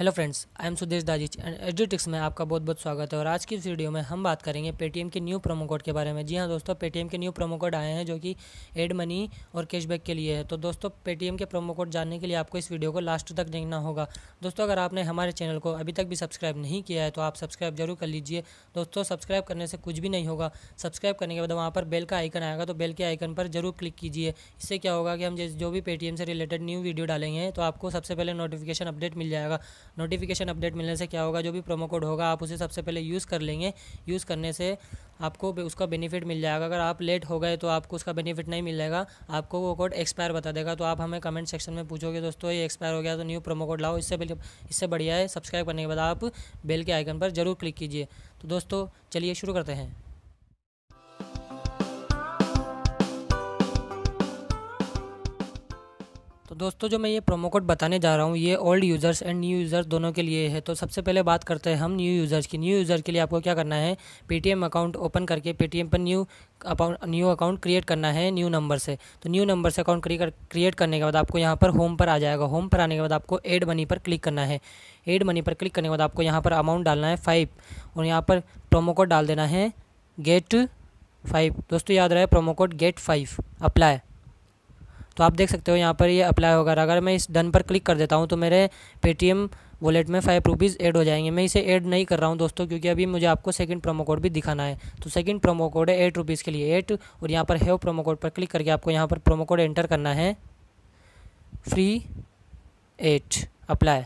hello friends I am Sudesh दाजिच and एडिटिक्स में आपका बहुत बहुत स्वागत है और आज की इस वीडियो में हम बात करेंगे पेटीएम के न्यू प्रोमो कोड के बारे में जी हाँ दोस्तों पेटीएम के न्यू प्रोमो कोड आए हैं जो कि एड मनी और कैशबैक के लिए है तो दोस्तों पेटीएम के प्रोमो कोड जानने के लिए आपको इस वीडियो को लास्ट तक देखना होगा दोस्तों अगर आपने हमारे चैनल को अभी तक भी सब्सक्राइब नहीं किया है तो आप सब्सक्राइब जरूर कर लीजिए दोस्तों सब्सक्राइब करने से कुछ भी नहीं होगा सब्सक्राइब करने के बाद वहाँ पर बेल का आइकन आएगा तो बेल के आइकन पर जरूर क्लिक कीजिए इससे क्या होगा कि हम जो भी पेटीएम से रिलेटेड न्यू वीडियो डालेंगे तो आपको सबसे पहले नोटिफिकेशन अपडेट मिल जाएगा नोटिफिकेशन अपडेट मिलने से क्या होगा जो भी प्रोमो कोड होगा आप उसे सबसे पहले यूज़ कर लेंगे यूज़ करने से आपको उसका बेनिफिट मिल जाएगा अगर आप लेट हो गए तो आपको उसका बेनिफिट नहीं मिलेगा आपको वो कोड एक्सपायर बता देगा तो आप हमें कमेंट सेक्शन में पूछोगे दोस्तों ये एक्सपायर हो गया तो न्यू प्रोमो कोड लाओ इससे इससे बढ़िया है सब्सक्राइब करने के बाद आप बेल के आइकन पर जरूर क्लिक कीजिए तो दोस्तों चलिए शुरू करते हैं दोस्तों जो मैं ये प्रोमो कोड बताने जा रहा हूँ ये old users and new users दोनों के लिए है तो सबसे पहले बात करते हैं हम न्यू यूज़र्स की न्यू यूज़र के लिए आपको क्या करना है पेटीएम अकाउंट ओपन करके पेटीएम पर new account new account create करना है न्यू नंबर से तो न्यू नंबर से अकाउंट क्रिएट करने के बाद आपको यहाँ पर होम पर आ जाएगा होम पर आने के बाद आपको एड मनी पर क्लिक करना है एड मनी पर क्लिक करने के बाद आपको यहाँ पर अमाउंट डालना है फाइव और यहाँ पर प्रोमो कोड डाल देना है गेट फाइव दोस्तों याद रहे promo code get five apply तो आप देख सकते हो यहाँ पर ये अप्लाई होगा अगर मैं इस डन पर क्लिक कर देता हूँ तो मेरे पेटीएम वॉलेट में फाइव रुपीज़ एड हो जाएंगे मैं इसे ऐड नहीं कर रहा हूँ दोस्तों क्योंकि अभी मुझे आपको सेकंड प्रोमो कोड भी दिखाना है तो सेकंड प्रोमो कोड है एट रुपीज़ के लिए एट और यहाँ पर हैव प्रोमो कोड पर क्लिक करके आपको यहाँ पर प्रोमो कोड एंटर करना है फ्री एट अप्लाई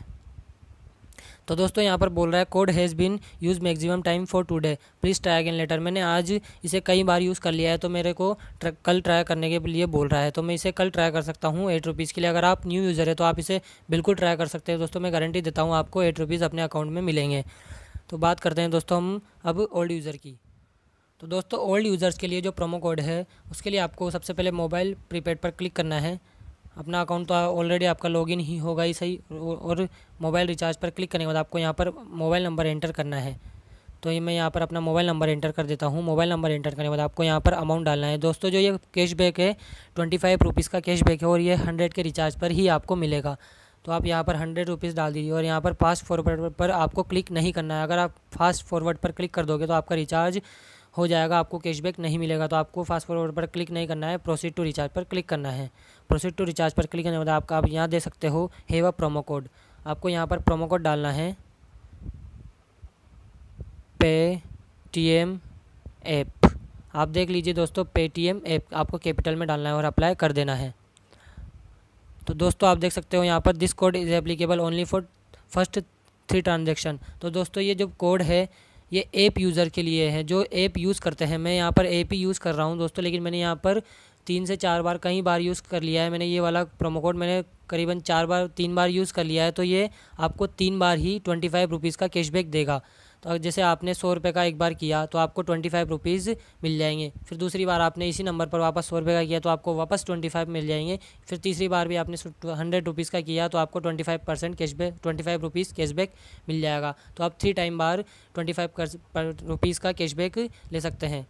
तो दोस्तों यहाँ पर बोल रहा है code has been used maximum time for today please try again later मैंने आज इसे कई बार यूज़ कर लिया है तो मेरे को कल ट्राई करने के लिए बोल रहा है तो मैं इसे कल ट्राई कर सकता हूँ एट रुपीज़ के लिए अगर आप न्यू यूज़र है तो आप इसे बिल्कुल ट्राई कर सकते हैं दोस्तों मैं गारंटी देता हूँ आपको एट रुपीज़ अपने अकाउंट में मिलेंगे तो बात करते हैं दोस्तों हम अब ओल्ड यूज़र की तो दोस्तों ओल्ड यूज़र्स के लिए जो प्रोमो कोड है उसके लिए आपको सबसे पहले मोबाइल प्रीपेड पर क्लिक करना है अपना अकाउंट तो ऑलरेडी आपका लॉगिन ही होगा ही सही और मोबाइल रिचार्ज पर क्लिक करने के बाद आपको यहाँ पर मोबाइल नंबर एंटर करना है तो ये मैं यहाँ पर अपना मोबाइल नंबर एंटर कर देता हूँ मोबाइल नंबर एंटर करने के बाद आपको यहाँ पर अमाउंट डालना है दोस्तों जो ये कैशबैक है ट्वेंटी फाइव रुपीज़ का कैशबैक है और ये हंड्रेड के रिचार्ज पर ही आपको मिलेगा तो आप यहाँ पर हंड्रेड रुपीज़ डाल दीजिए और यहाँ पर फास्ट फॉरवर्ड पर आपको क्लिक नहीं करना है अगर आप फास्ट फॉरवर्ड पर क्लिक कर दोगे तो आपका रिचार्ज हो जाएगा आपको कैशबैक नहीं मिलेगा तो आपको फास्ट फॉरवर्ड पर क्लिक नहीं करना है प्रोसीड टू रिचार्ज पर क्लिक करना है प्रोसीड टू रिचार्ज पर क्लिक करने के बाद आपका आप यहाँ दे सकते हो हेवा प्रोमो कोड आपको यहाँ पर प्रोमो कोड डालना है पे टी एम ऐप आप देख लीजिए दोस्तों पे टी एम ऐप आपको कैपिटल में डालना है और अप्लाई कर देना है तो दोस्तों आप देख सकते हो यहाँ पर this code is applicable only for first three transaction तो दोस्तों ये जो कोड है ये ऐप यूज़र के लिए है जो ऐप यूज़ करते हैं मैं यहाँ पर ऐप ही यूज़ कर रहा हूँ दोस्तों लेकिन मैंने यहाँ पर तीन से चार बार कई बार यूज़ कर लिया है मैंने ये वाला प्रोमो कोड मैंने करीबन चार बार तीन बार यूज़ कर लिया है तो ये आपको तीन बार ही ट्वेंटी फाइव रुपीज़ का कैशबैक देगा तो जैसे आपने सौ रुपये का एक बार किया तो आपको ट्वेंटी फाइव रुपीज़ मिल जाएंगे फिर दूसरी बार आपने इसी नंबर पर वापस सौ रुपये का किया तो आपको वापस ट्वेंटी फाइव मिल जाएंगे फिर तीसरी बार भी आपने हंड्रेड रुपीज़ का किया तो आपको twenty five percent cashback twenty five rupees cashback मिल जाएगा तो आप थ्री टाइम बार ट्वेंटी फाइव रुपीज़ का कैशबैक ले सकते हैं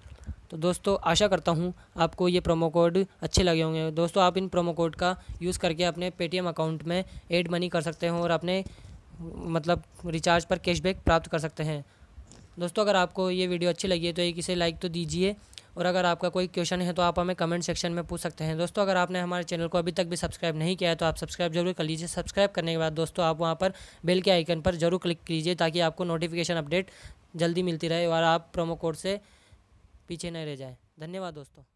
तो दोस्तों आशा करता हूँ आपको ये प्रोमो कोड अच्छे लगे होंगे दोस्तों आप इन प्रोमो कोड का यूज़ करके अपने पेटीएम अकाउंट में एड मनी कर सकते हो और अपने मतलब रिचार्ज पर कैशबैक प्राप्त कर सकते हैं दोस्तों अगर आपको ये वीडियो अच्छी लगी है तो एक इसे लाइक तो दीजिए और अगर आपका कोई क्वेश्चन है तो आप हमें कमेंट सेक्शन में पूछ सकते हैं दोस्तों अगर आपने हमारे चैनल को अभी तक भी सब्सक्राइब नहीं किया है तो आप सब्सक्राइब जरूर कर लीजिए सब्सक्राइब करने के बाद दोस्तों आप वहाँ पर बेल के आइकन पर जरूर क्लिक कीजिए ताकि आपको नोटिफिकेशन अपडेट जल्दी मिलती रहे और आप प्रोमो कोड से पीछे न रह जाए धन्यवाद दोस्तों